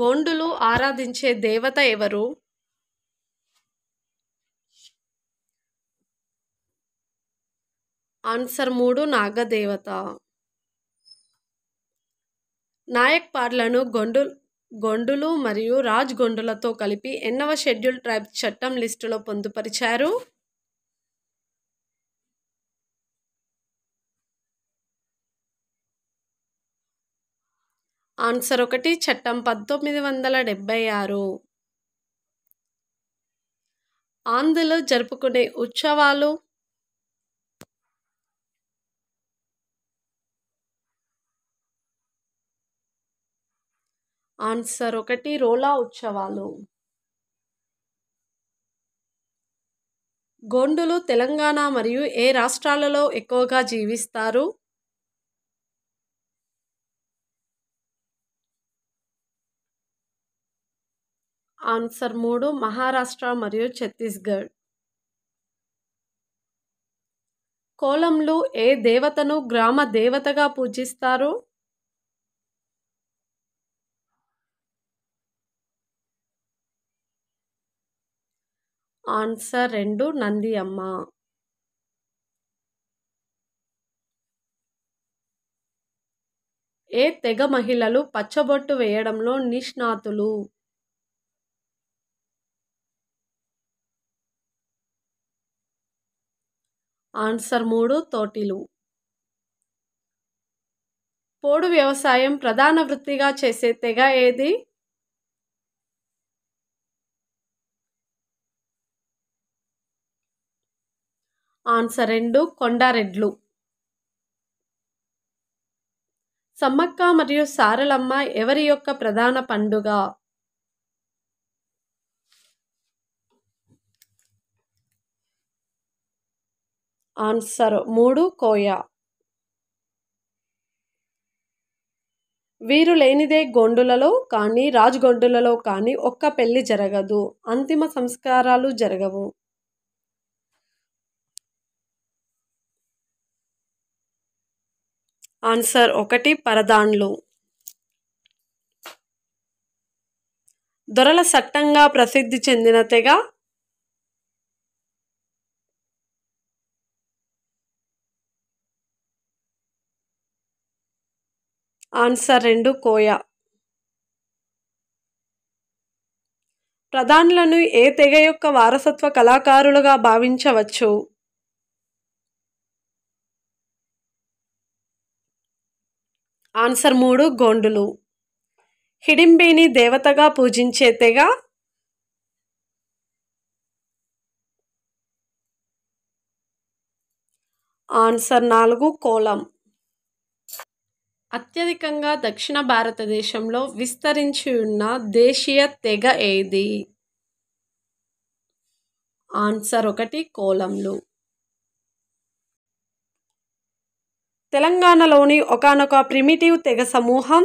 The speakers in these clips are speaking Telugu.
గోండులు ఆరాధించే దేవత ఎవరు ఆన్సర్ మూడు నాగదేవత నాయక్పాడ్లను గొండు గొండులు మరియు రాజ్ గొండులతో కలిపి ఎన్నవ షెడ్యూల్ ట్రైబ్ చట్టం లిస్టులో పొందుపరిచారు ఆన్సర్ ఒకటి చట్టం పంతొమ్మిది వందల డెబ్భై ఆరు ఆంధ్రలో జరుపుకునే ఉత్సవాలు ఆన్సర్ ఒకటి రోలా ఉత్సవాలు గోండులు తెలంగాణ మరియు ఏ రాష్ట్రాలలో ఎక్కువగా జీవిస్తారు ఆన్సర్ మూడు మహారాష్ట్ర మరియు ఛత్తీస్గఢ్ కోలంలో ఏ దేవతను గ్రామ దేవతగా పూజిస్తారు ఆన్సర్ రెండు నంది అమ్మ ఏ తెగ మహిళలు పచ్చబొట్టు వేయడంలో నిష్ణాతులు ఆన్సర్ మూడు తోటిలు పోడు వ్యవసాయం ప్రధాన వృత్తిగా చేసే తెగ ఏది ఆన్సర్ రెండు కొండారెడ్లు సమ్మక్క మరియు సారలమ్మ ఎవరి యొక్క ప్రధాన పండుగ ఆన్సర్ మూడు కోయా వీరు లేనిదే గొండులలో కానీ రాజగొండులలో కానీ ఒక్క పెళ్లి జరగదు అంతిమ సంస్కారాలు జరగవు ఆన్సర్ ఒకటి పరదాన్లు దొరల చట్టంగా ప్రసిద్ధి చెందిన తెగ ఆన్సర్ రెండు కోయా ప్రధానులను ఏ తెగ యొక్క వారసత్వ కళాకారులుగా భావించవచ్చు ఆన్సర్ మూడు గోండులు హిడింబిని దేవతగా పూజించే తెగ ఆన్సర్ నాలుగు కోలం అత్యధికంగా దక్షిణ భారతదేశంలో విస్తరించి ఉన్న దేశీయ తెగ ఏది ఆన్సర్ ఒకటి కోలంలు తెలంగాణలోని ఒకనొక ప్రిమిటివ్ తెగ సమూహం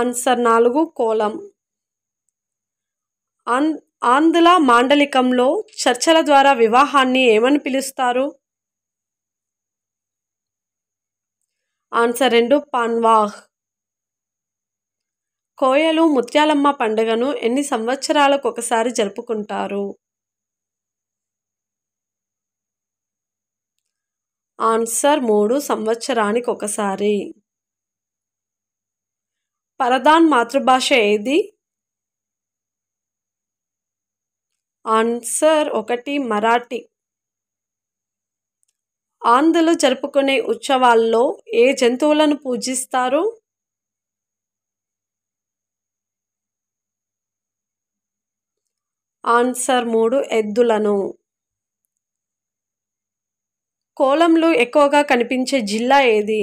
ఆన్సర్ నాలుగు కోలం ఆంధ్ర మాండలికంలో చర్చల ద్వారా వివాహాన్ని ఏమని పిలుస్తారు ఆన్సర్ రెండు పాన్వాహ్ కోయలు ముత్యాలమ్మ పండుగను ఎన్ని సంవత్సరాలకు ఒకసారి జరుపుకుంటారు ఆన్సర్ మూడు సంవత్సరానికి ఒకసారి పరదాన్ మాతృభాష ఏది ఆన్సర్ ఒకటి మరాఠీ ఆంధ్రలో జరుపుకునే ఉత్సవాల్లో ఏ జంతువులను పూజిస్తారు ఆన్సర్ మూడు ఎద్దులను కోలంలో ఎక్కువగా కనిపించే జిల్లా ఏది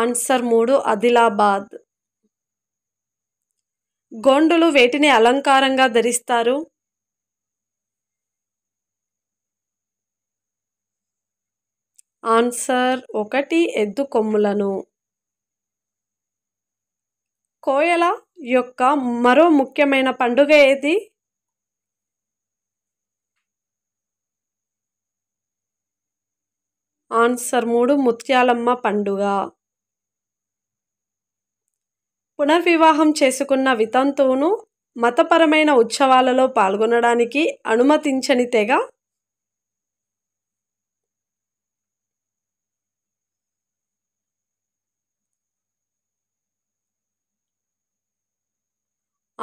ఆన్సర్ మూడు ఆదిలాబాద్ గోండులు వేటిని అలంకారంగా ధరిస్తారు ఆన్సర్ ఒకటి ఎద్దు కొమ్ములను కోయల యొక్క మరో ముఖ్యమైన పండుగ ఏది ఆన్సర్ మూడు ముత్యాలమ్మ పండుగ పునర్వివాహం చేసుకున్న వితంతువును మతపరమైన ఉత్సవాలలో పాల్గొనడానికి అనుమతించని తెగ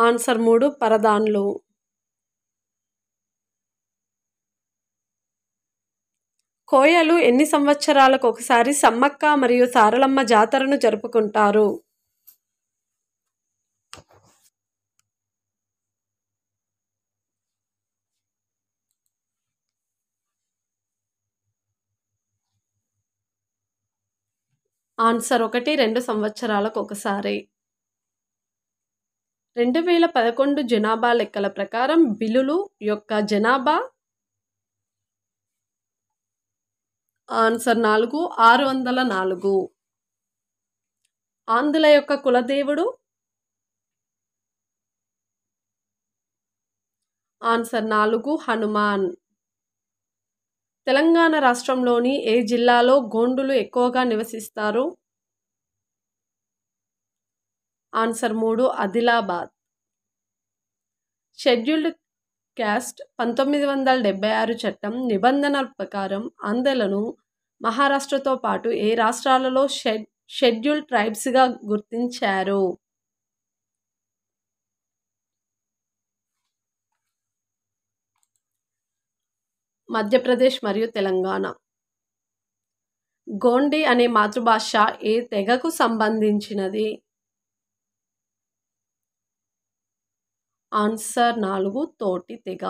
ఆన్సర్ మూడు పరదాన్లు కోయలు ఎన్ని సంవత్సరాలకు ఒకసారి సమ్మక్క మరియు సారలమ్మ జాతరను జరుపుకుంటారు ఆన్సర్ ఒకటి రెండు సంవత్సరాలకు ఒకసారి రెండు వేల పదకొండు జనాభా లెక్కల ప్రకారం బిలులు యొక్క జనాభా ఆన్సర్ నాలుగు ఆరు వందల నాలుగు ఆంధ్రుల యొక్క కులదేవుడు ఆన్సర్ నాలుగు హనుమాన్ తెలంగాణ రాష్ట్రంలోని ఏ జిల్లాలో గోండులు ఎక్కువగా నివసిస్తారు ఆన్సర్ మూడు అదిలాబాద్ షెడ్యూల్డ్ క్యాస్ట్ పంతొమ్మిది వందల డెబ్బై ఆరు చట్టం నిబంధనల ప్రకారం ఆంధ్రలను మహారాష్ట్రతో పాటు ఏ రాష్ట్రాలలో షెడ్ షెడ్యూల్ ట్రైబ్స్గా గుర్తించారు మధ్యప్రదేశ్ మరియు తెలంగాణ గోండి అనే మాతృభాష ఏ తెగకు సంబంధించినది ఆన్సర్ నాలుగు తోటి తెగ